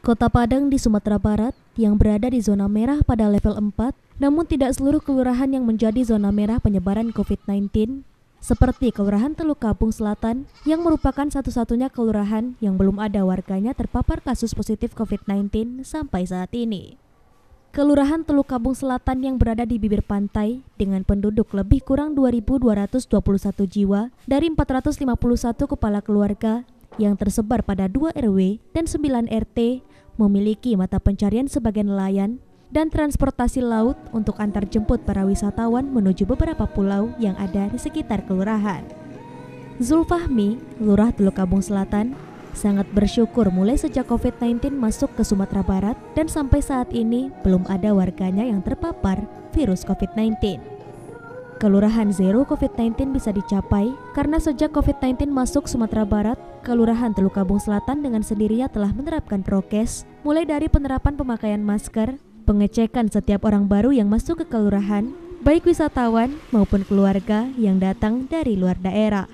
Kota Padang di Sumatera Barat yang berada di zona merah pada level 4, namun tidak seluruh kelurahan yang menjadi zona merah penyebaran COVID-19, seperti Kelurahan Teluk Kapung Selatan yang merupakan satu-satunya kelurahan yang belum ada warganya terpapar kasus positif COVID-19 sampai saat ini. Kelurahan Teluk Kabung Selatan yang berada di bibir pantai dengan penduduk lebih kurang 2.221 jiwa dari 451 kepala keluarga yang tersebar pada 2 RW dan 9 RT memiliki mata pencarian sebagai nelayan dan transportasi laut untuk antar jemput para wisatawan menuju beberapa pulau yang ada di sekitar kelurahan. Zulfahmi, Lurah Teluk Kabung Selatan, sangat bersyukur mulai sejak COVID-19 masuk ke Sumatera Barat dan sampai saat ini belum ada warganya yang terpapar virus COVID-19. Kelurahan Zero COVID-19 bisa dicapai karena sejak COVID-19 masuk Sumatera Barat, Kelurahan Teluk Kabung Selatan dengan sendirinya telah menerapkan prokes, mulai dari penerapan pemakaian masker, pengecekan setiap orang baru yang masuk ke kelurahan, baik wisatawan maupun keluarga yang datang dari luar daerah.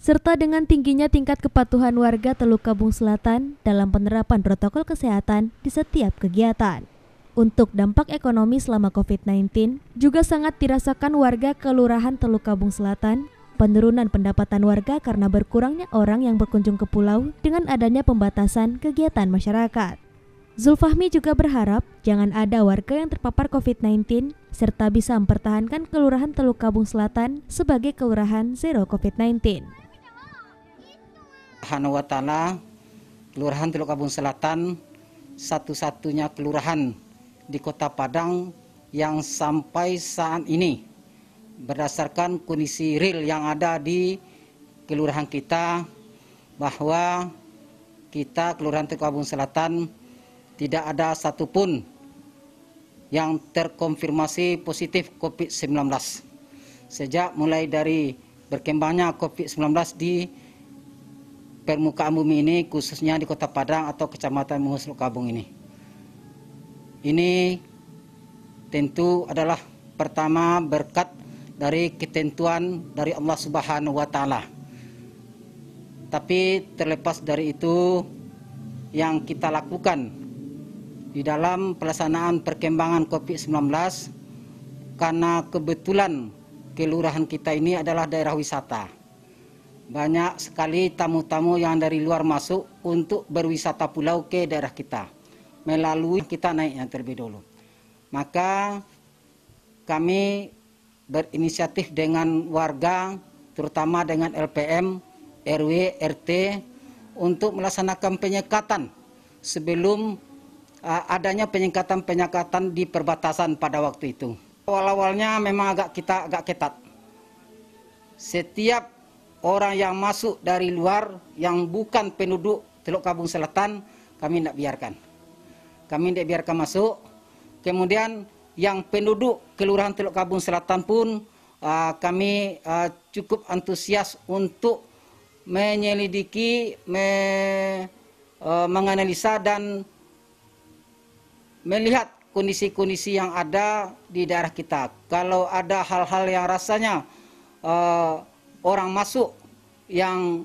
Serta dengan tingginya tingkat kepatuhan warga Teluk Kabung Selatan dalam penerapan protokol kesehatan di setiap kegiatan. Untuk dampak ekonomi selama COVID-19 juga sangat dirasakan warga Kelurahan Teluk Kabung Selatan, penurunan pendapatan warga karena berkurangnya orang yang berkunjung ke pulau dengan adanya pembatasan kegiatan masyarakat. Zulfahmi juga berharap jangan ada warga yang terpapar COVID-19 serta bisa mempertahankan Kelurahan Teluk Kabung Selatan sebagai kelurahan zero COVID-19. Hanawatana Kelurahan Teluk Kabung Selatan satu-satunya kelurahan di Kota Padang yang sampai saat ini berdasarkan kondisi real yang ada di kelurahan kita bahwa kita Kelurahan Tukabung Selatan tidak ada satupun yang terkonfirmasi positif COVID-19 sejak mulai dari berkembangnya COVID-19 di permukaan bumi ini khususnya di Kota Padang atau Kecamatan Mungus Kabung ini. Ini tentu adalah pertama berkat dari ketentuan dari Allah Subhanahu wa taala. Tapi terlepas dari itu yang kita lakukan di dalam pelaksanaan perkembangan Covid-19 karena kebetulan kelurahan kita ini adalah daerah wisata. Banyak sekali tamu-tamu yang dari luar masuk untuk berwisata pulau ke daerah kita melalui kita naiknya terlebih dulu. Maka kami berinisiatif dengan warga, terutama dengan LPM, RW, RT, untuk melaksanakan penyekatan sebelum adanya penyekatan-penyekatan di perbatasan pada waktu itu. Awal-awalnya memang agak kita agak ketat. Setiap orang yang masuk dari luar yang bukan penduduk Teluk Kabung Selatan kami tidak biarkan kami tidak biarkan masuk. Kemudian yang penduduk Kelurahan Teluk Kabung Selatan pun ah, kami ah, cukup antusias untuk menyelidiki, ah, menganalisa dan melihat kondisi-kondisi yang ada di daerah kita. Kalau ada hal-hal yang rasanya orang masuk yang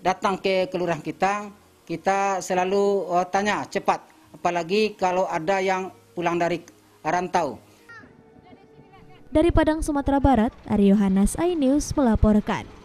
datang ke kelurahan kita, kita selalu uh, tanya cepat, apalagi kalau ada yang pulang dari rantau. Dari Padang, Sumatera Barat, Aryo Hanas iNews melaporkan.